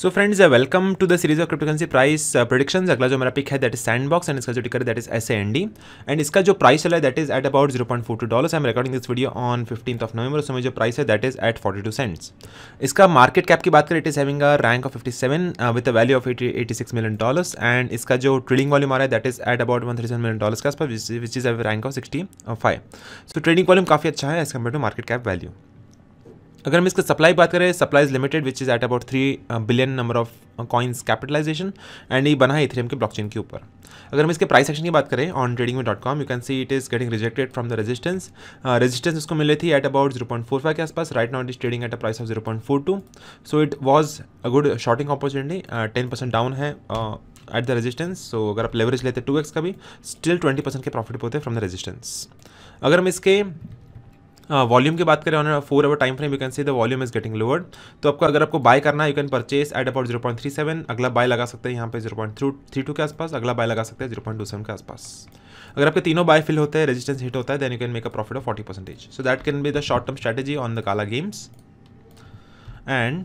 So friends welcome to the series of cryptocurrency price predictions अगला जो मेरा pick है दैट इज बॉक्स एंड इसका जो ticker that is S A and इसका जो प्राइस चला है that is at about zero point four two dollars I'm recording this video on fifteen of November उसमें जो प्राइस है that is at forty two cents इसका market cap की बात करें it is having a rank of fifty seven with a value of eighty six million dollars and इसका जो trading volume आ रहा है that is at about one thirty seven million dollars का which is a rank of sixty five so trading volume काफी अच्छा है as compare to market cap value अगर हम इसका सप्लाई बात करें supply is limited which is at about three billion number of coins capitalization and ये बना है इथेरियम के ब्लॉकचेन के ऊपर अगर हम इसके प्राइस सेक्शन की बात करें ऑन ट्रेडिंग में dot com you can see it is getting rejected from the resistance resistance उसको मिले थी at about zero point four five के आसपास right now it is trading at a price of zero point four two so it was a good shorting opportunity ten percent down है at the resistance so अगर आप leverage लेते two x का भी still twenty percent के profit होते हैं from the resistance अगर हम इसके वॉल्यूम की बात करें on four hour time frame you can see the volume is getting lowered तो आपको अगर आपको बाय करना है you can purchase at about zero point three seven अगला बाय लगा सकते हैं यहाँ पे जीरो पॉइंट थ्री टू के आसपास अगला बाय लगा सकते हैं जीरो पॉइंट टू सेवन के आसपास अगर आपके तीनों बाय फिल होते हैं रेजिस्टेंस हिट होता है then you can make a profit of forty percentage so that can be the short term strategy on the काला गेम्स एंड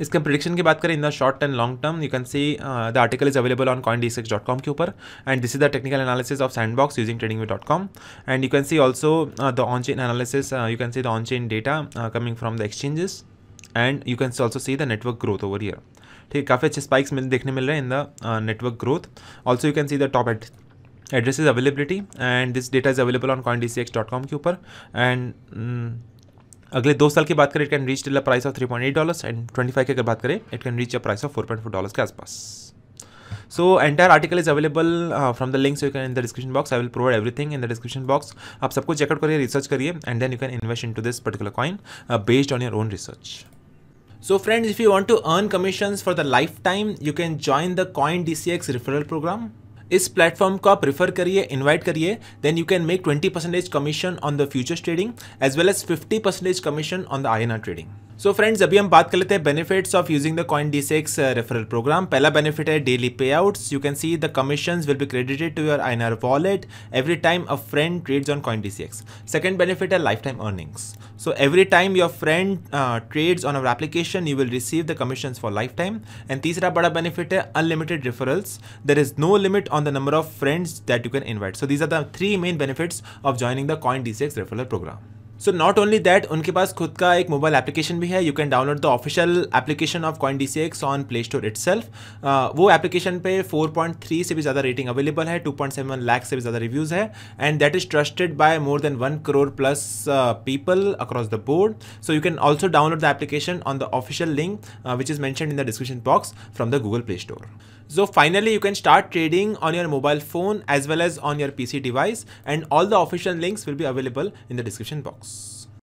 इसके प्रोडिक्शन की बात करें in the short and long term you can see the article is available on coin dot com के ऊपर and this is the technical analysis of sand box using trading dot com and you can see also the on chain analysis you can see the on chain data coming from the exchanges and you can also see the network growth over year ठीक है काफ़ी अच्छे spikes मिल देखने मिल रहे हैं in the network growth also you can see the top at is availability and this data is available on coin D C X dot com के ऊपर एंड अगले दो साल की बात करें it can reach till price of three point eight dollars and twenty five की अगर बात करें it can reach a price of four point four dollars के आसपास so entire article is available from the links you can in the description box I will provide everything in the description box आप सबको check out करिए research करिए and then you can invest in to this particular coin based on your own research so friends if you want to earn commission for the lifetime you can join the coin D C X referral program इस platform का refer करिए invite करिए then you can make twenty percentage commission on the futures trading as well as fifty percentage commission on the I trading so so friends अभी हम बात कर लेते हैं benefits of using the coin D six referral program पहला benefit है daily payouts you can see the commission will be credited to your I wallet every time a friend trades on coin D six second benefit है life time earnings So every time your friend uh, trades on our application, you will receive the commissions for lifetime. And तीसरा बड़ा benefit है unlimited referrals. There is no limit on the number of friends that you can invite. So these are the three main benefits of joining the Coin D6 referral program. So not only that उनके पास खुद का एक mobile application भी है you can download the official application of coin D C X on play store itself वो application पे 4.3 से भी ज़्यादा रेटिंग अवेलेबल है 2.7 लैक से भी ज़्यादा रिव्यूज़ है and that is trusted by more than one crore plus people across the board so you can also download the application on the official link which is mentioned in the description box from the Google Play Store So finally you can start trading on your mobile phone as well as on your PC device and all the official links will be available in the description box.